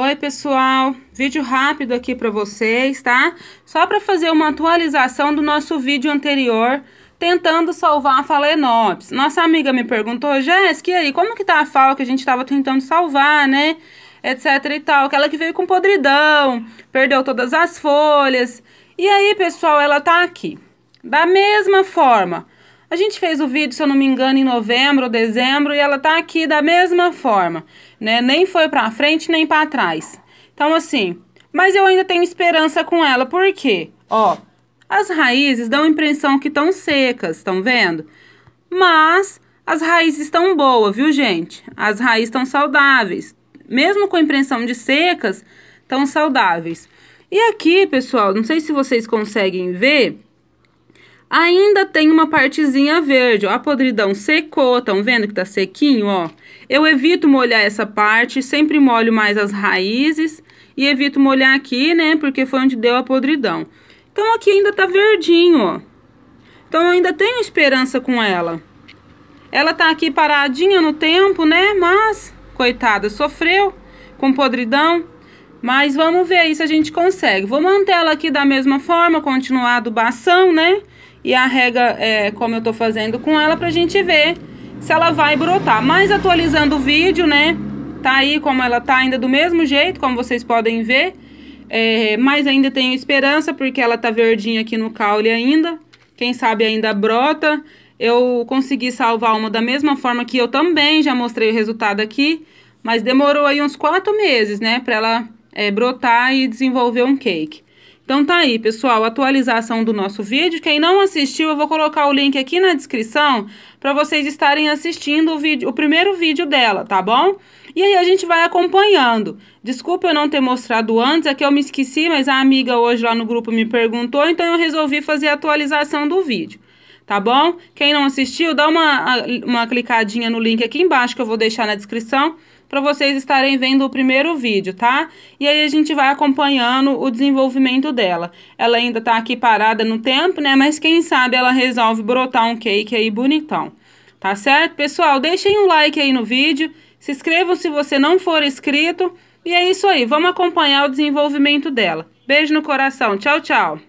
Oi, pessoal. Vídeo rápido aqui para vocês, tá? Só para fazer uma atualização do nosso vídeo anterior tentando salvar a Falenops. Nossa amiga me perguntou, Jéssica, e aí, como que tá a fala que a gente tava tentando salvar, né? Etc e tal. Aquela que veio com podridão, perdeu todas as folhas. E aí, pessoal, ela tá aqui. Da mesma forma, a gente fez o vídeo, se eu não me engano, em novembro ou dezembro e ela tá aqui da mesma forma, né? Nem foi pra frente nem pra trás. Então, assim, mas eu ainda tenho esperança com ela, por quê? Ó, as raízes dão a impressão que estão secas, estão vendo? Mas as raízes estão boas, viu, gente? As raízes estão saudáveis. Mesmo com a impressão de secas, estão saudáveis. E aqui, pessoal, não sei se vocês conseguem ver, Ainda tem uma partezinha verde, ó, a podridão secou, estão vendo que tá sequinho, ó? Eu evito molhar essa parte, sempre molho mais as raízes e evito molhar aqui, né, porque foi onde deu a podridão. Então aqui ainda tá verdinho, ó. Então eu ainda tenho esperança com ela. Ela tá aqui paradinha no tempo, né, mas, coitada, sofreu com podridão. Mas vamos ver aí se a gente consegue. Vou manter ela aqui da mesma forma, continuar a adubação, né? e arrega é, como eu estou fazendo com ela para a gente ver se ela vai brotar. Mas atualizando o vídeo, né? Tá aí como ela tá ainda do mesmo jeito, como vocês podem ver. É, mas ainda tenho esperança porque ela tá verdinha aqui no caule ainda. Quem sabe ainda brota. Eu consegui salvar uma da mesma forma que eu também já mostrei o resultado aqui. Mas demorou aí uns quatro meses, né? Pra ela é, brotar e desenvolver um cake. Então tá aí, pessoal, atualização do nosso vídeo. Quem não assistiu, eu vou colocar o link aqui na descrição para vocês estarem assistindo o, vídeo, o primeiro vídeo dela, tá bom? E aí a gente vai acompanhando. Desculpa eu não ter mostrado antes, é que eu me esqueci, mas a amiga hoje lá no grupo me perguntou, então eu resolvi fazer a atualização do vídeo tá bom? Quem não assistiu, dá uma, uma clicadinha no link aqui embaixo que eu vou deixar na descrição para vocês estarem vendo o primeiro vídeo, tá? E aí a gente vai acompanhando o desenvolvimento dela. Ela ainda tá aqui parada no tempo, né? Mas quem sabe ela resolve brotar um cake aí bonitão. Tá certo? Pessoal, deixem um like aí no vídeo, se inscrevam se você não for inscrito. E é isso aí, vamos acompanhar o desenvolvimento dela. Beijo no coração, tchau, tchau!